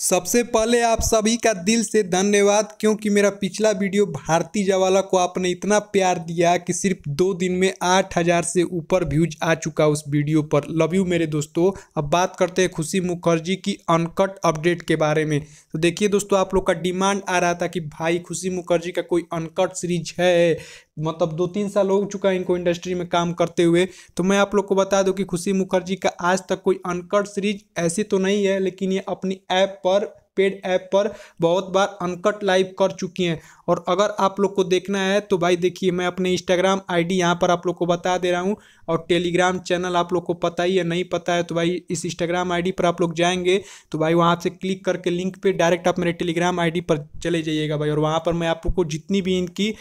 सबसे पहले आप सभी का दिल से धन्यवाद क्योंकि मेरा पिछला वीडियो भारती जवाला को आपने इतना प्यार दिया कि सिर्फ दो दिन में आठ हज़ार से ऊपर व्यूज आ चुका उस वीडियो पर लव यू मेरे दोस्तों अब बात करते हैं खुशी मुखर्जी की अनकट अपडेट के बारे में तो देखिए दोस्तों आप लोग का डिमांड आ रहा था कि भाई खुशी मुखर्जी का कोई अनकट सीरीज है मतलब दो तीन साल हो चुका है इनको इंडस्ट्री में काम करते हुए तो मैं आप लोग को बता दूँ कि खुशी मुखर्जी का आज तक कोई अनकट सीरीज ऐसी तो नहीं है लेकिन ये अपनी ऐप पर पेड ऐप पर बहुत बार अनकट लाइव कर चुकी हैं और अगर आप लोग को देखना है तो भाई देखिए मैं अपने इंस्टाग्राम आईडी डी यहाँ पर आप लोग को बता दे रहा हूँ और टेलीग्राम चैनल आप लोग को पता ही है नहीं पता है तो भाई इस इंस्टाग्राम आईडी पर आप लोग जाएंगे तो भाई वहाँ से क्लिक करके लिंक पे डायरेक्ट आप मेरे टेलीग्राम आई पर चले जाइएगा भाई और वहाँ पर मैं आप लोग को जितनी भी इनकी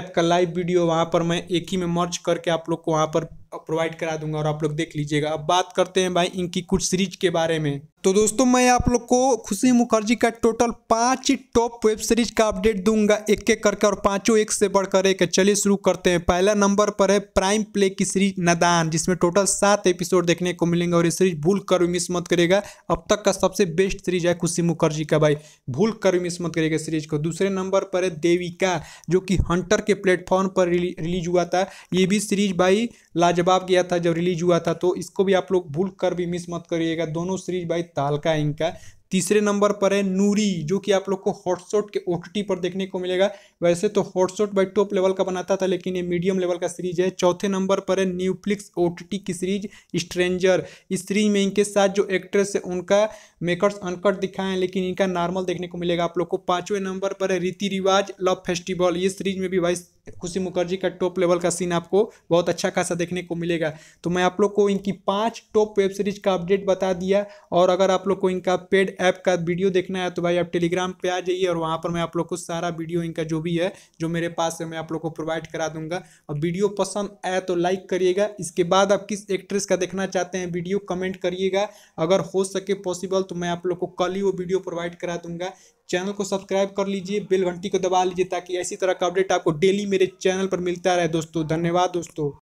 ऐप का लाइव वीडियो वहाँ पर मैं एक ही में मर्च करके आप लोग को वहाँ पर प्रोवाइड करा दूंगा और आप लोग देख लीजिएगा अब बात करते हैं भाई इनकी कुछ सीरीज के बारे में तो दोस्तों मैं आप लोग को खुशी मुखर्जी का टोटल पांच टॉप वेब सीरीज का अपडेट दूंगा एक एक करके और पांचों एक से बढ़कर एक चलिए शुरू करते हैं पहला नंबर पर है प्राइम प्ले की सीरीज नदान जिसमें टोटल सात एपिसोड देखने को मिलेंगे और ये सीरीज भूल कर मिस मत करेगा अब तक का सबसे बेस्ट सीरीज है खुशी मुखर्जी का भाई भूल कर मिस मत करेगा सीरीज को दूसरे नंबर पर है देविका जो कि हंटर के प्लेटफॉर्म पर रिलीज हुआ था ये भी सीरीज भाई लाजवाब जवाब किया था जब रिलीज हुआ था तो इसको भी आप लोग भूल कर भी मिस मत करिएगा दोनों सीरीज भाई तालका इनका तीसरे नंबर पर है नूरी जो कि आप लोग को हॉटशॉट के ओ पर देखने को मिलेगा वैसे तो हॉटशॉट बाई टॉप लेवल का बनाता था लेकिन ये मीडियम लेवल का सीरीज है चौथे नंबर पर है न्यूफ्लिक्स ओ की सीरीज स्ट्रेंजर इस सीरीज में इनके साथ जो एक्ट्रेस है उनका मेकर्स अनकट दिखाए हैं लेकिन इनका नॉर्मल देखने को मिलेगा आप लोग को पाँचवें नंबर पर है रीति रिवाज लव फेस्टिवल ये सीरीज में भी भाई खुशी मुखर्जी का टॉप लेवल का सीन आपको बहुत अच्छा खासा देखने को मिलेगा तो मैं आप लोग को इनकी पांच टॉप वेब सीरीज का अपडेट बता दिया और अगर आप लोग को इनका पेड ऐप का वीडियो देखना है तो भाई आप टेलीग्राम पे आ जाइए और वहाँ पर मैं आप लोग को सारा वीडियो इनका जो भी है जो मेरे पास है मैं आप लोग को प्रोवाइड करा दूंगा और वीडियो पसंद आए तो लाइक करिएगा इसके बाद आप किस एक्ट्रेस का देखना चाहते हैं वीडियो कमेंट करिएगा अगर हो सके पॉसिबल तो मैं आप लोग को कल ही वो वीडियो प्रोवाइड करा दूंगा चैनल को सब्सक्राइब कर लीजिए बेल घंटी को दबा लीजिए ताकि ऐसी तरह का अपडेट आपको डेली मेरे चैनल पर मिलता रहे दोस्तों धन्यवाद दोस्तों